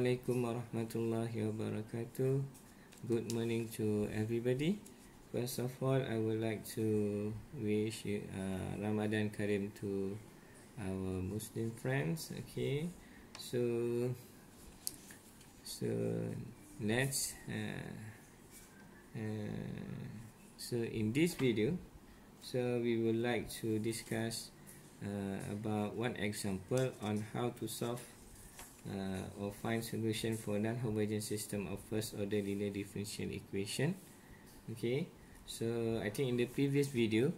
Assalamualaikum warahmatullahi wabarakatuh. Good morning to everybody. First of all, I would like to wish uh, Ramadan Karim to our Muslim friends. Okay, so so let's uh, uh, so in this video, so we would like to discuss uh, about one example on how to solve uh, or find solution for non-homogeneous system of first order linear differential equation okay so i think in the previous video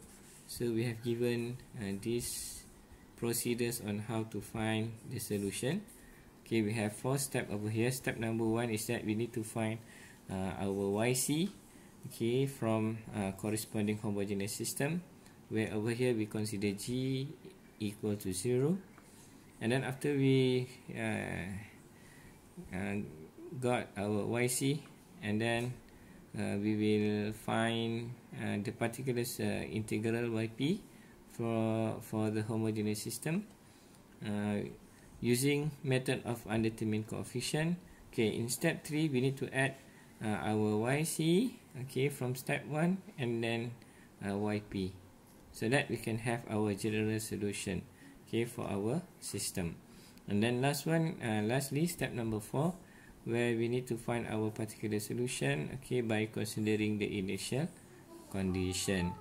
so we have given uh, this procedures on how to find the solution okay we have four step over here step number one is that we need to find uh, our yc okay from uh, corresponding homogeneous system where over here we consider g equal to zero And then after we uh, uh, got our YC, and then uh, we will find uh, the particular uh, integral YP for for the homogeneous system uh, using method of undetermined coefficient. Okay, in step three, we need to add uh, our YC. Okay, from step one, and then uh, YP, so that we can have our general solution. okay for our system and then last one uh, lastly step number four where we need to find our particular solution okay by considering the initial condition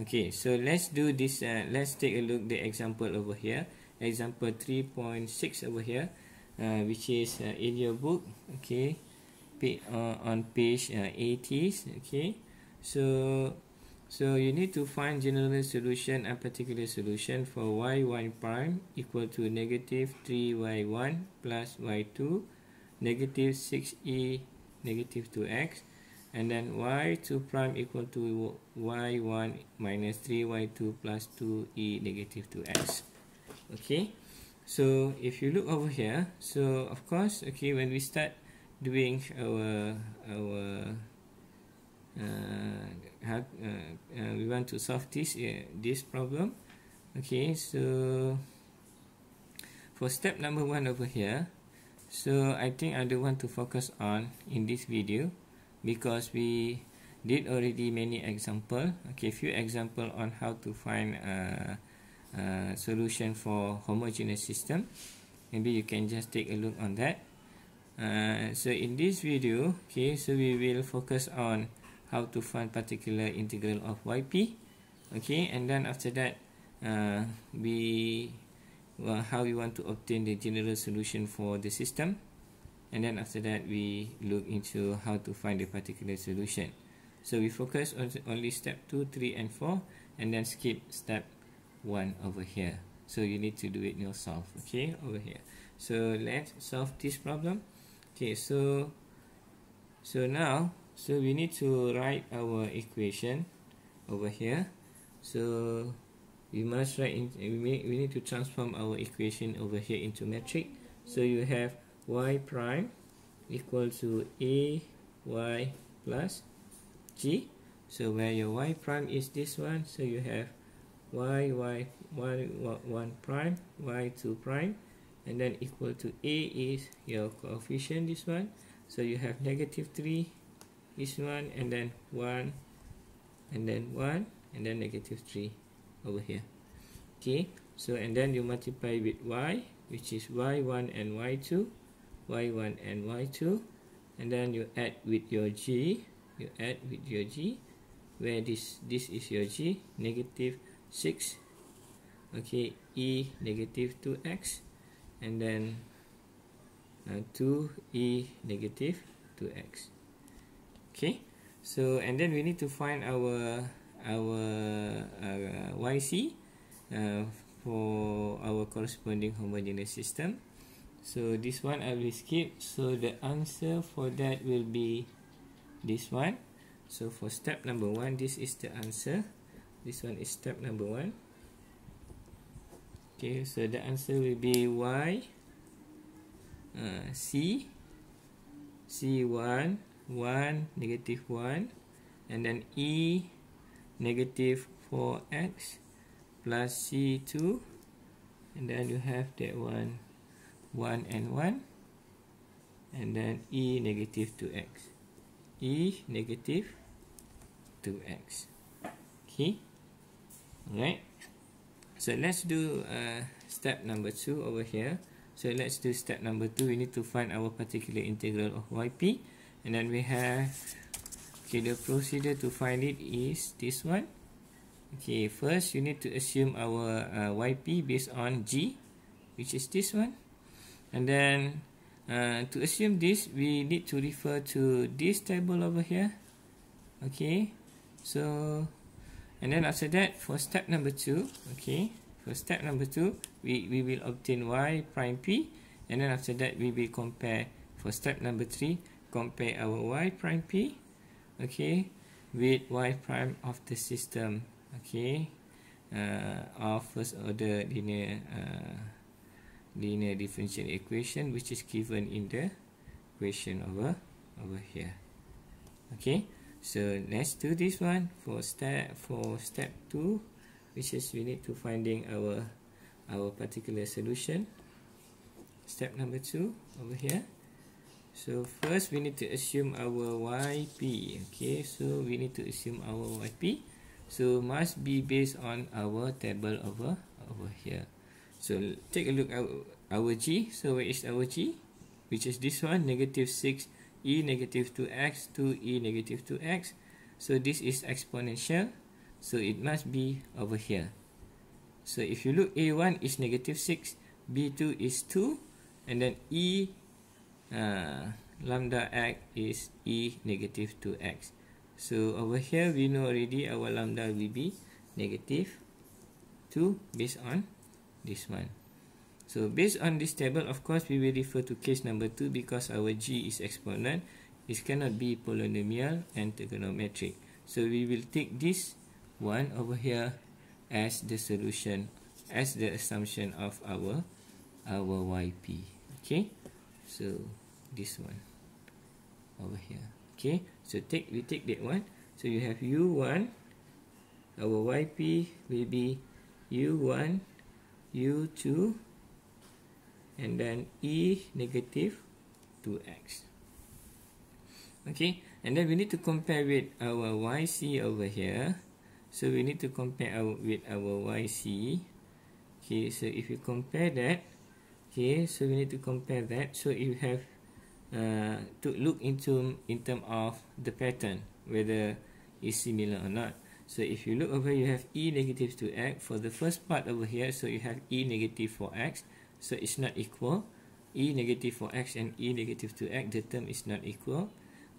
okay so let's do this uh, let's take a look the example over here example 3.6 over here uh, which is uh, in your book okay uh, on page uh, okay so so you need to find general solution and particular solution for y1 prime equal to negative 3y1 plus y2 negative 6e negative 2x and then y2 prime equal to y1 minus 3y2 plus 2e negative 2x okay so if you look over here so of course okay when we start doing our our uh, had uh, uh, we want to solve this this problem okay so for step number one over here so I think I don't want to focus on in this video because we did already many example okay few example on how to find a, a solution for homogeneous system maybe you can just take a look on that uh, so in this video okay so we will focus on how to find particular integral of yp okay and then after that uh, we well, how we want to obtain the general solution for the system and then after that we look into how to find the particular solution so we focus on only step 2 3 and 4 and then skip step 1 over here so you need to do it yourself okay over here so let's solve this problem okay so so now so we need to write our equation over here so we must write in, we, we need to transform our equation over here into metric so you have y prime equal to a y plus g so where your y prime is this one so you have y y 1 1 prime y 2 prime and then equal to a is your coefficient this one so you have negative 3 this one and then 1 and then 1 and then negative 3 over here okay so and then you multiply with y which is y1 and y2 y1 and y2 and then you add with your g you add with your g where this this is your g negative 6 okay e negative 2x and then uh, 2e negative 2x Okay, so and then we need to find our our uh, YC uh, for our corresponding homogeneous system. So this one I will skip. So the answer for that will be this one. So for step number one, this is the answer. This one is step number one. Okay, so the answer will be Y uh, C C one 1, negative 1 and then E negative 4X plus C2 and then you have that one 1 and 1 and then E negative 2X E negative 2X okay alright so let's do uh, step number 2 over here so let's do step number 2 we need to find our particular integral of YP and then we have okay the procedure to find it is this one okay first you need to assume our uh, yp based on g which is this one and then uh, to assume this we need to refer to this table over here okay so and then after that for step number two okay for step number two we, we will obtain y prime p and then after that we will compare for step number three compare our y prime p okay with y prime of the system okay uh, of first order linear uh, linear differential equation which is given in the equation over over here okay so let's do this one for step for step two which is we need to finding our our particular solution step number two over here so first we need to assume our yp okay so we need to assume our yp so must be based on our table over over here so take a look at our g so where is our g which is this one negative 6 e negative 2x 2e negative 2x so this is exponential so it must be over here so if you look a1 is negative 6 b2 is 2 and then e Ah, lambda x is e negative 2x. So over here we know already our lambda will be negative 2 based on this one. So based on this table, of course, we will refer to case number 2 because our g is exponent. It cannot be polynomial and trigonometric. So we will take this one over here as the solution, as the assumption of our our yp. Okay? So... this one over here okay so take we take that one so you have u1 our yp will be u1 u2 and then e negative 2x okay and then we need to compare with our yc over here so we need to compare our with our yc okay so if you compare that okay so we need to compare that so you have uh, to look into in term of the pattern whether is similar or not so if you look over you have e negative to x for the first part over here so you have e negative for x so it's not equal e negative for x and e negative to x the term is not equal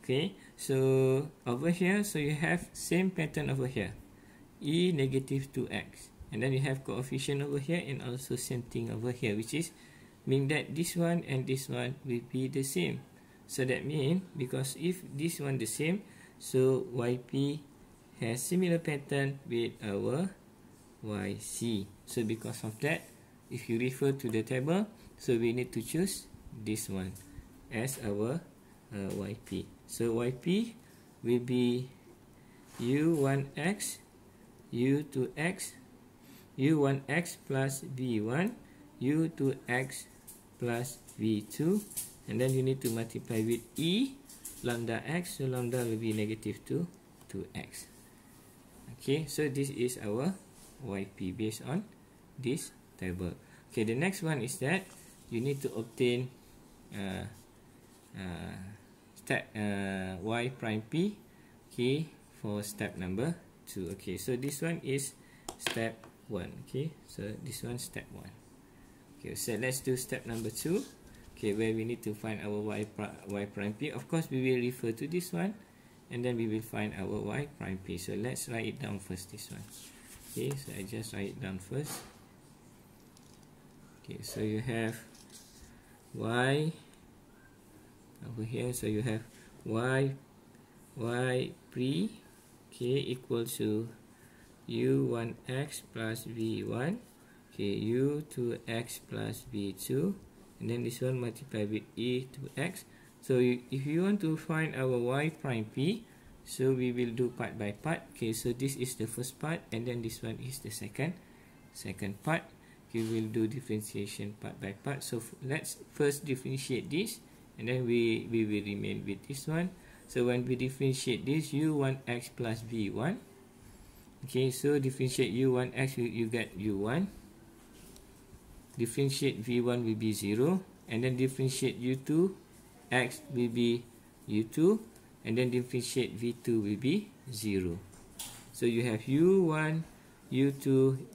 okay so over here so you have same pattern over here e negative to x and then you have coefficient over here and also same thing over here which is Mean that this one and this one will be the same. So that mean because if this one the same, so YP has similar pattern with our YC. So because of that, if you refer to the table, so we need to choose this one as our uh, YP. So YP will be U1X, U2X, U1X plus V1, U2X plus V2 and then you need to multiply with E lambda X so lambda will be negative 2 to X okay so this is our YP based on this table okay the next one is that you need to obtain uh, uh, step uh, Y prime P okay for step number 2 okay so this one is step 1 okay so this one step 1 okay so let's do step number two okay where we need to find our y, pri y prime p of course we will refer to this one and then we will find our y prime p so let's write it down first this one okay so i just write it down first okay so you have y over here so you have y y pre k equals to u1x plus v1 okay u to x plus b2 and then this one multiplied with e to x so you, if you want to find our y prime p so we will do part by part okay so this is the first part and then this one is the second second part okay we'll do differentiation part by part so let's first differentiate this and then we we will remain with this one so when we differentiate this u1x plus v1 okay so differentiate u1x you, you get u1 differentiate v1 will be 0 and then differentiate u2 x will be u2 and then differentiate v2 will be 0 so you have u1 u2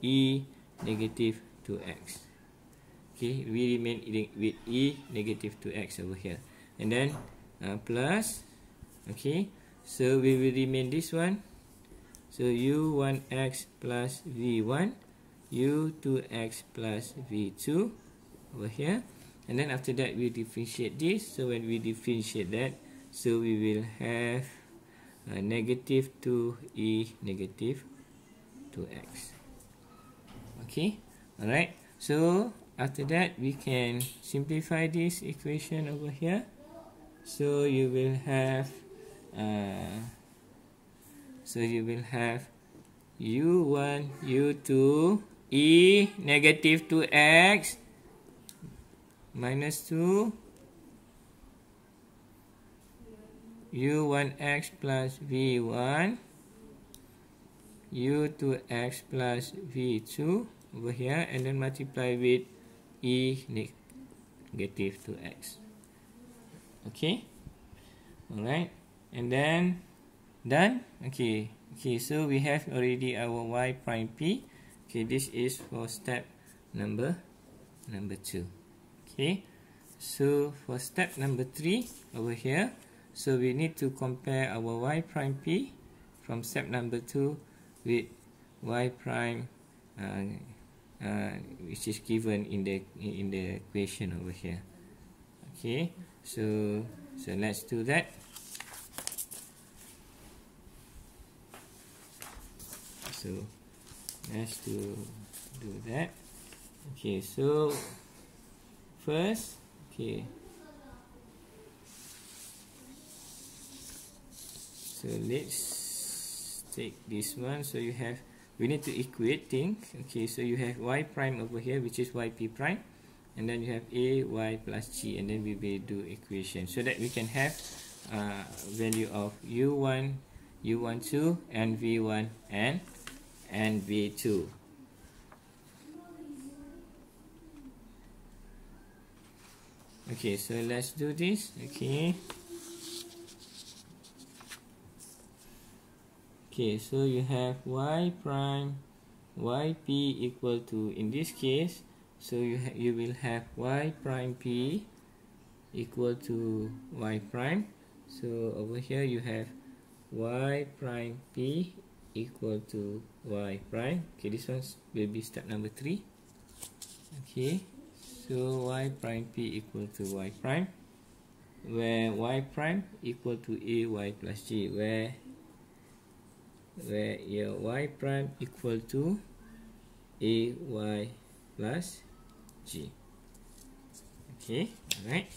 e negative 2x okay we remain with e negative 2x over here and then uh, plus okay so we will remain this one so u1x plus v1 u2x plus v2 over here and then after that we differentiate this so when we differentiate that so we will have a negative 2e negative 2x okay alright so after that we can simplify this equation over here so you will have uh, so you will have u1 u2 E negative 2x minus 2 U1x plus V1 U2x plus V2 over here and then multiply with E negative 2x. Okay? Alright? And then done? Okay. Okay, so we have already our y prime p. okay this is for step number number two okay so for step number three over here so we need to compare our y prime p from step number two with y prime uh, uh, which is given in the in the equation over here okay so so let's do that so let's do, do that okay so first okay so let's take this one so you have we need to equate things okay so you have y prime over here which is yp prime and then you have a y plus g and then we will do equation so that we can have uh, value of u1 u12 and v1 and and V2. Okay, so let's do this. Okay. Okay, so you have y prime yp equal to in this case so you you will have y prime p equal to y prime so over here you have y prime p equal to y prime. Okay, this one will be step number three. Okay, so y prime p equal to y prime, where y prime equal to a y plus g, where where your y prime equal to a y plus g. Okay, alright.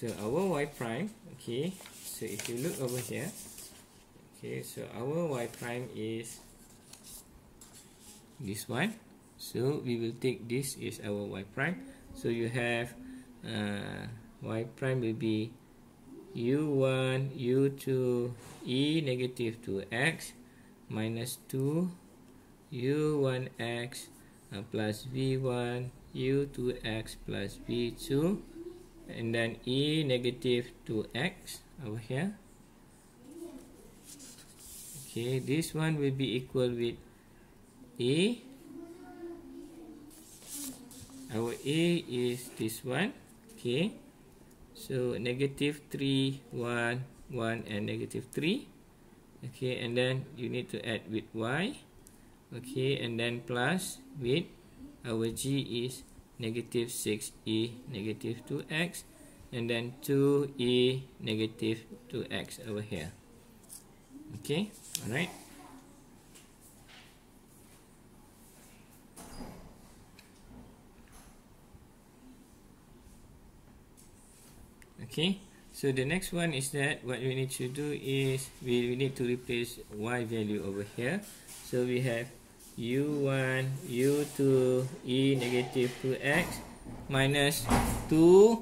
so our y prime okay so if you look over here okay so our y prime is this one so we will take this is our y prime so you have uh, y prime will be u1 u2 e negative 2x minus 2 u1x uh, plus v1 u2x plus v2 and then e negative 2x over here okay this one will be equal with a e. our a e is this one okay so negative 3 1 1 and negative 3 okay and then you need to add with y okay and then plus with our g is 2 negative 6e negative 2x and then 2e negative 2x over here okay all right okay so the next one is that what we need to do is we, need to replace y value over here so we have u1 u2 e negative 2x minus 2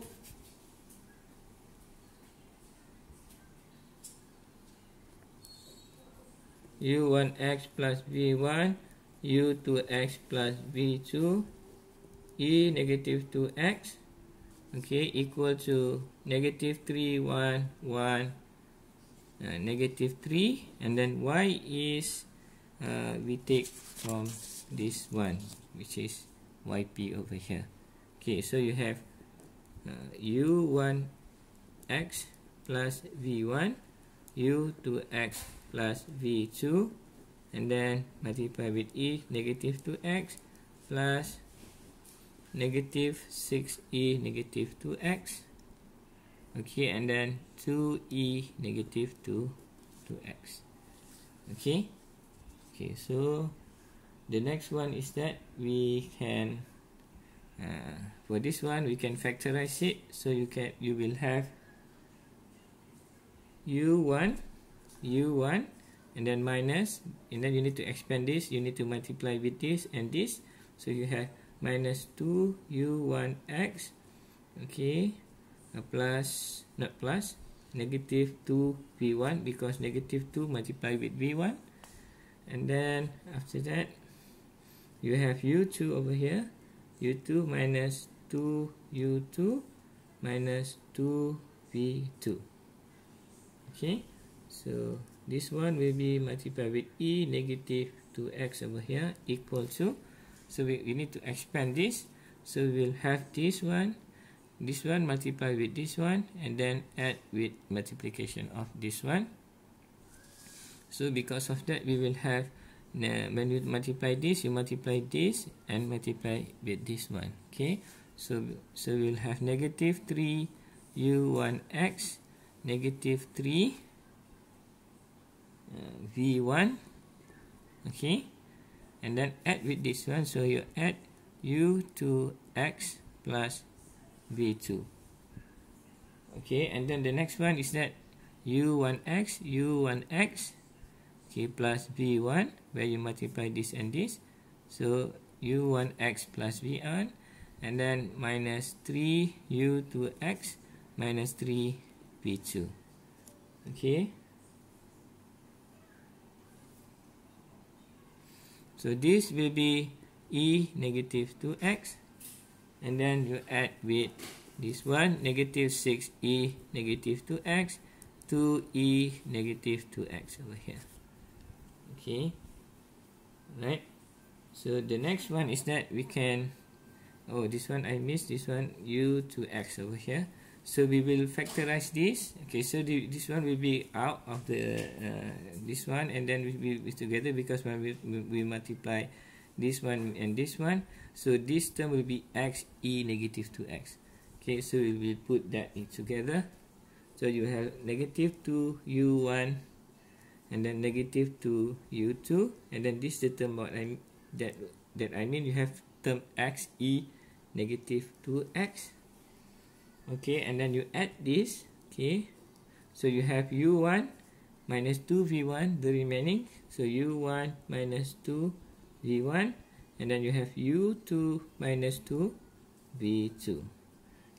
u1x plus v1 u2x plus v2 e negative 2x okay equal to negative 3 1 1 uh, negative 3 and then y is uh, we take from this one which is yp over here okay so you have uh, u1x plus v1 u2x plus v2 and then multiply with e negative 2x plus negative 6e negative 2x okay and then 2e negative 2 2x okay okay so the next one is that we can uh, for this one we can factorize it so you can you will have u1 u1 and then minus and then you need to expand this you need to multiply with this and this so you have minus 2 u1x okay a uh, plus not plus negative 2 v1 because negative 2 multiply with v1 and then after that you have u2 over here u2 minus 2 u2 minus 2 v2 okay so this one will be multiplied with e negative 2x over here equal to so we, we need to expand this so we will have this one this one multiply with this one and then add with multiplication of this one So because of that, we will have now when you multiply this, you multiply this and multiply with this one. Okay. So so we'll have negative three u one x negative three uh, v one. Okay. And then add with this one. So you add u two x plus v two. Okay. And then the next one is that u one x u one x. okay plus v1 where you multiply this and this so u1 x plus v1 and then minus 3 u2 x minus 3 v2 okay so this will be e negative 2x and then you add with this one negative 6e negative 2x 2e negative 2x over here okay right so the next one is that we can oh this one I missed this one u to x over here so we will factorize this okay so the, this one will be out of the uh, this one and then we will be together because when we, we multiply this one and this one so this term will be x e negative 2x okay so we will put that in together so you have negative 2u1 and then negative 2 u2 and then this is the term about I'm, that that I mean you have term x e negative 2x okay and then you add this okay so you have u1 minus 2v1 the remaining so u1 minus 2v1 and then you have u2 minus 2v2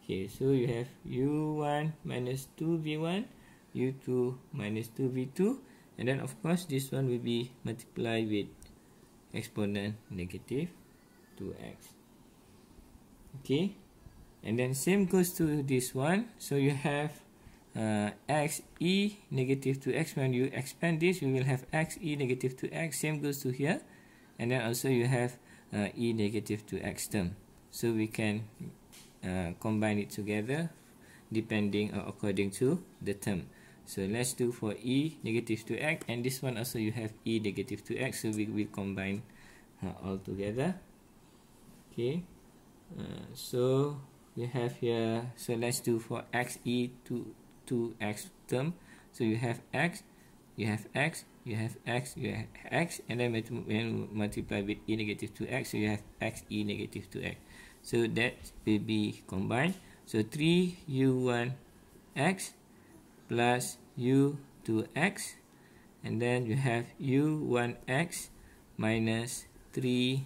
okay so you have u1 minus 2v1 u2 minus 2v2 and then of course this one will be multiplied with exponent negative 2x okay and then same goes to this one so you have uh, x e negative 2x when you expand this you will have x e negative 2x same goes to here and then also you have uh, e negative 2x term so we can uh, combine it together depending or uh, according to the term so let's do for e negative 2x and this one also you have e negative 2x so we will combine uh, all together okay uh, so we have here so let's do for x e to 2x term so you have x you have x you have x you have x and then when multiply with e negative 2x so you have x e negative 2x so that will be combined so 3 u1 x plus u2x and then you have u1x minus 3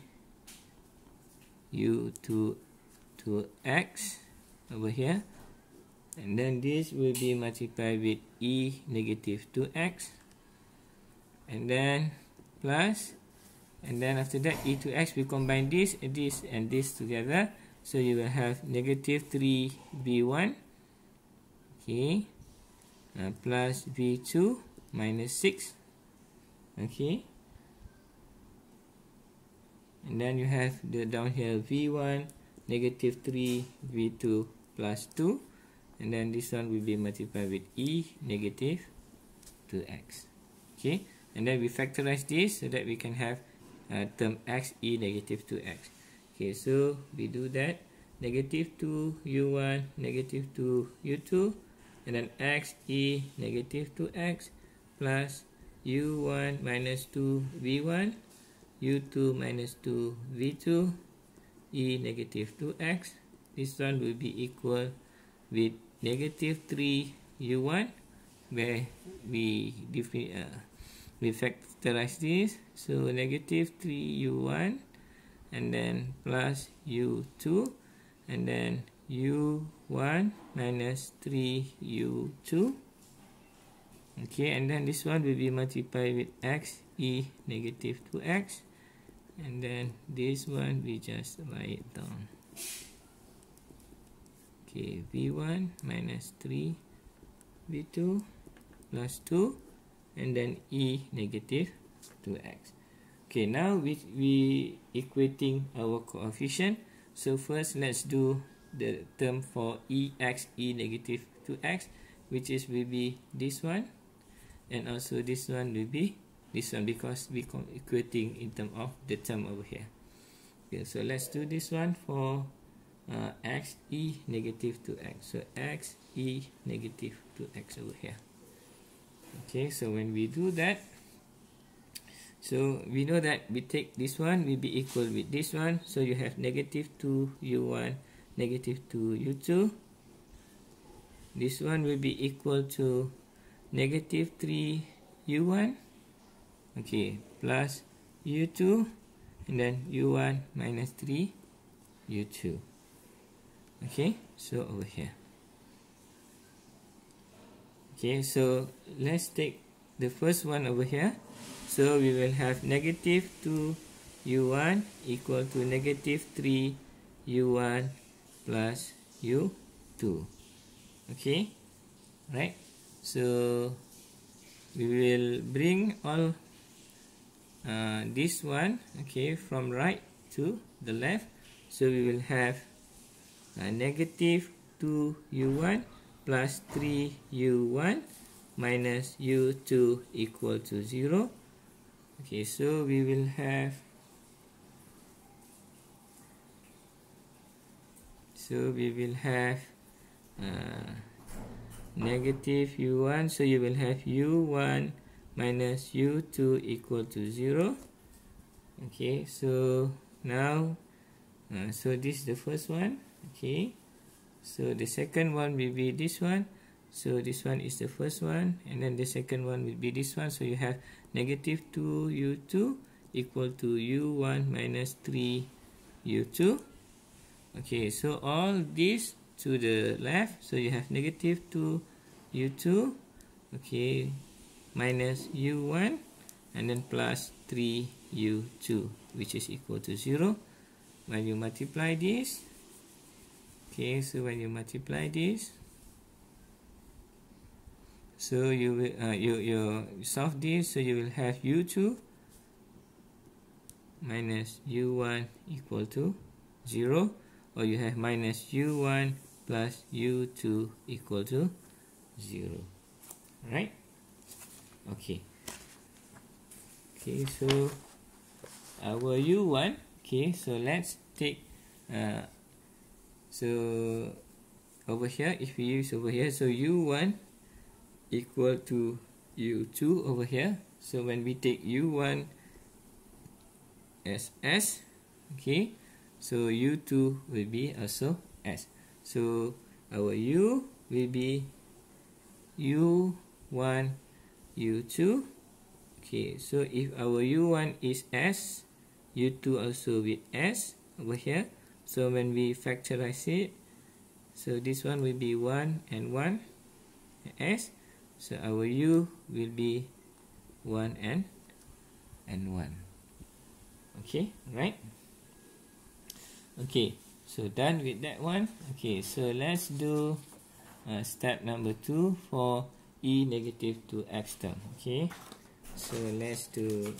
u2 2x over here and then this will be multiplied with e negative 2x and then plus and then after that e two x we combine this and this and this together so you will have negative 3b1 okay Uh, plus V2 minus 6. Okay. And then you have the down here V1 negative 3 V2 plus 2. And then this one will be multiplied with E negative 2X. Okay. And then we factorize this so that we can have uh, term X E negative 2X. Okay. So we do that. Negative 2 U1 negative 2 U2 plus 2. And then x e negative 2x plus u1 minus 2v1 u2 minus 2v2 e negative 2x. This one will be equal with negative 3u1 where we define uh, we factorize this. So negative 3u1 and then plus u2 and then u1 minus 3u2 okay and then this one will be multiplied with x e negative 2x and then this one we just write it down okay v1 minus 3 v2 plus 2 and then e negative 2x okay now we we equating our coefficient so first let's do the term for e x negative 2x which is will be this one and also this one will be this one because we equating in term of the term over here okay so let's do this one for uh, x e negative 2x so x e negative 2x over here okay so when we do that so we know that we take this one will be equal with this one so you have negative 2 u1 negative 2 u2 this one will be equal to negative 3 u1 okay plus u2 and then u1 minus 3 u2 okay so over here okay so let's take the first one over here so we will have negative 2 u1 equal to negative 3 u1 plus U2 okay right so we will bring all uh, this one okay from right to the left so we will have a uh, negative 2U1 plus 3U1 minus U2 equal to 0 okay so we will have so we will have uh, negative u1 so you will have u1 minus u2 equal to 0 okay so now uh, so this is the first one okay so the second one will be this one so this one is the first one and then the second one will be this one so you have negative 2u2 equal to u1 minus 3u2 okay so all this to the left so you have negative 2 u2 okay minus u1 and then plus 3 u2 which is equal to 0 when you multiply this okay so when you multiply this so you will uh, you you solve this so you will have u2 minus u1 equal to 0 or you have minus u1 plus u2 equal to 0. Right? Okay. Okay, so our u1, okay, so let's take, uh, so over here, if we use over here, so u1 equal to u2 over here. So when we take u1 as s, okay, So U2 will be also S. So our U will be U1, U2. Okay, so if our U1 is S, U2 also will be S over here. So when we factorize it, so this one will be 1 and 1 S. So our U will be 1 and and 1. Okay, right? okay so done with that one okay so let's do uh, step number two for e negative to x term okay so let's do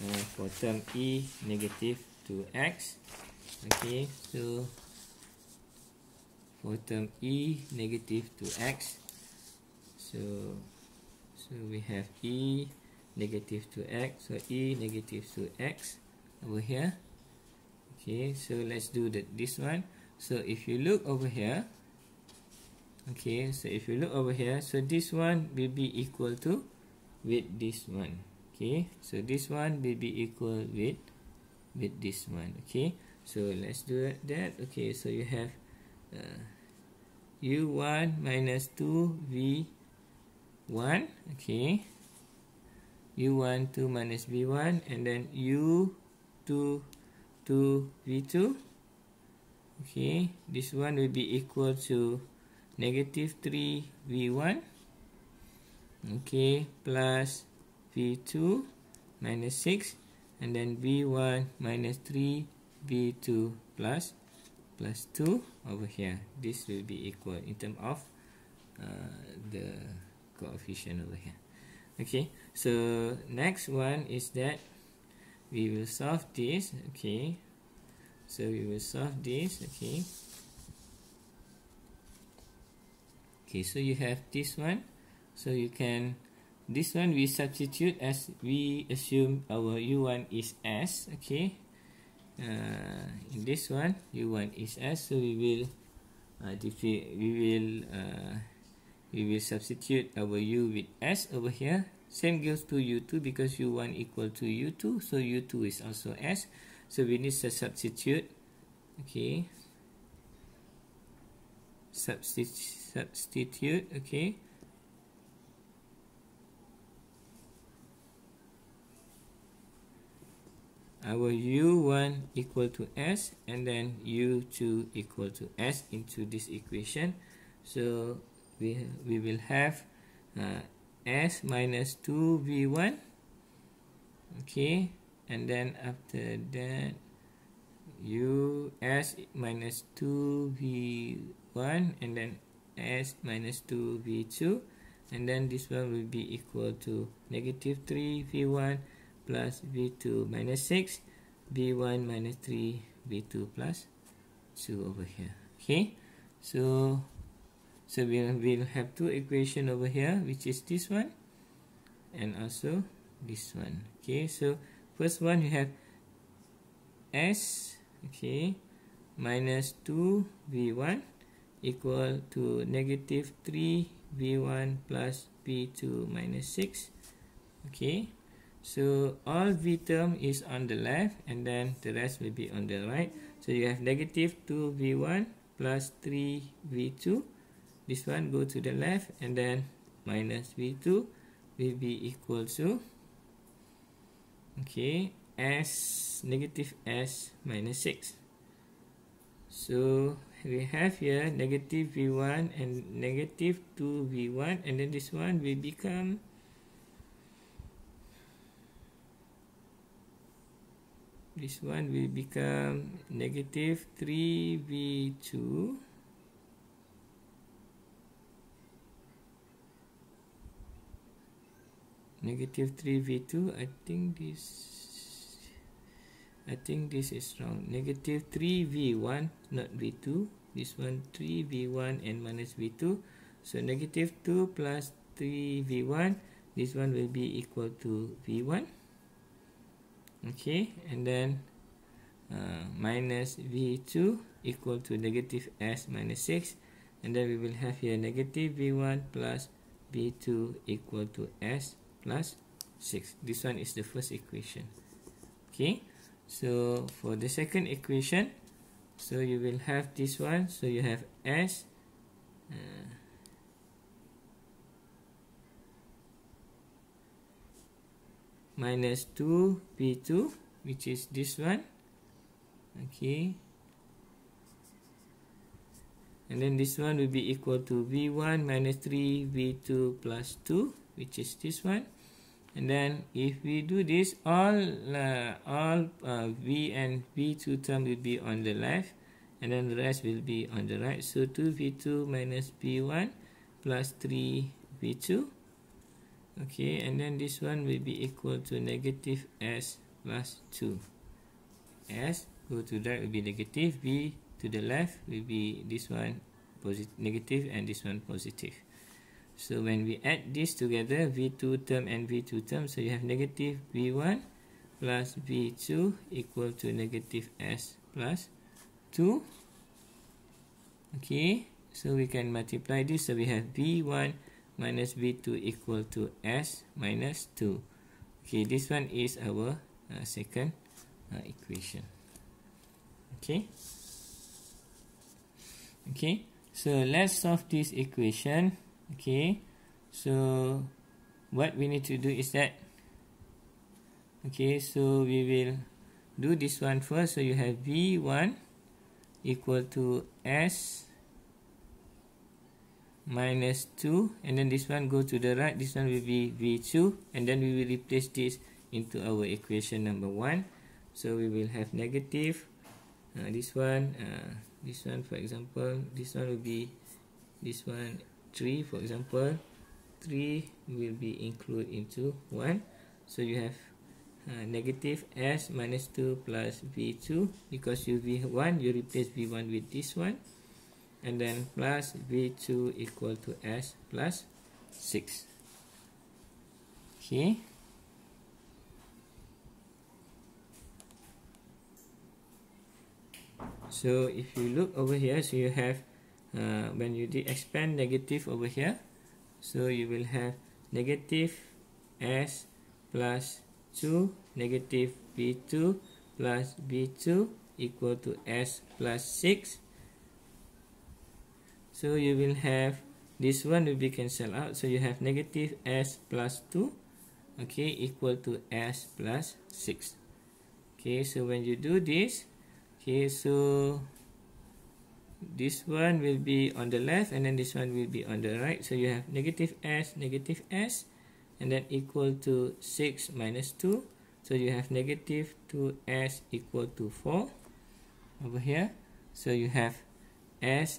uh, for term e negative to x okay so for term e negative to x so so we have e negative to x so e negative to x over here okay so let's do that. this one so if you look over here okay so if you look over here so this one will be equal to with this one okay so this one will be equal with with this one okay so let's do that okay so you have uh, u1 minus 2v1 okay u1 2 minus v1 and then u2 2 V2 okay this one will be equal to negative 3 V1 okay plus V2 minus 6 and then V1 minus 3 V2 plus plus 2 over here this will be equal in term of uh, the coefficient over here okay so next one is that we will solve this okay so we will solve this okay okay so you have this one so you can this one we substitute as we assume our u1 is s okay uh, in this one u1 is s so we will uh, we will uh, we will substitute our u with s over here same goes to U2 because U1 equal to U2. So U2 is also S. So we need to substitute. Okay. Substitute. Substitute. Okay. our u1 equal to s and then u2 equal to s into this equation so we we will have uh, S minus 2V1 okay and then after that U S minus 2V1 and then S minus 2V2 and then this one will be equal to negative 3V1 plus V2 minus 6 V1 minus 3 V2 plus 2 over here okay so so we'll, we'll have two equation over here which is this one and also this one okay so first one you have s okay minus 2v1 equal to negative 3v1 plus v2 minus 6 okay so all v term is on the left and then the rest will be on the right so you have negative 2v1 plus 3v2 this one go to the left and then minus V2 will be equal to okay S negative S minus 6 so we have here negative V1 and negative 2V1 and then this one will become this one will become negative 3V2 negative 3 v2 i think this i think this is wrong negative 3 v1 not v2 this one 3 v1 and minus v2 so negative 2 plus 3 v1 this one will be equal to v1 okay and then uh, minus v2 equal to negative s minus 6 and then we will have here negative v1 plus v2 equal to s minus plus 6. This one is the first equation. Okay. So for the second equation, so you will have this one. So you have S. Uh, minus 2p2 which is this one okay and then this one will be equal to v1 minus 3 v2 plus 2 which is this one and then if we do this all uh, all uh, v and v2 term will be on the left and then the rest will be on the right so 2v2 minus v1 plus 3v2 okay and then this one will be equal to negative s plus 2 s go to that will be negative b to the left will be this one positive negative and this one positive so when we add this together, V2 term and V2 term, so you have negative V1 plus V2 equal to negative S plus 2. Okay, so we can multiply this. So we have V1 minus V2 equal to S minus 2. Okay, this one is our uh, second uh, equation. Okay. Okay, so let's solve this equation okay so what we need to do is that okay so we will do this one first so you have v1 equal to s minus 2 and then this one go to the right this one will be v2 and then we will replace this into our equation number 1 so we will have negative uh, this one uh, this one for example this one will be this one Three, for example three will be included into one. so you have uh, negative s minus two plus v2 because you v1 you replace v1 with this one and then plus v2 equal to s plus six. okay so if you look over here so you have uh, when you expand negative over here so you will have negative s plus 2 negative b2 plus b2 equal to s plus 6 so you will have this one will be cancelled out so you have negative s plus 2 okay equal to s plus 6 okay so when you do this okay so this one will be on the left and then this one will be on the right so you have negative s negative s and then equal to 6 minus 2 so you have negative 2s equal to 4 over here so you have s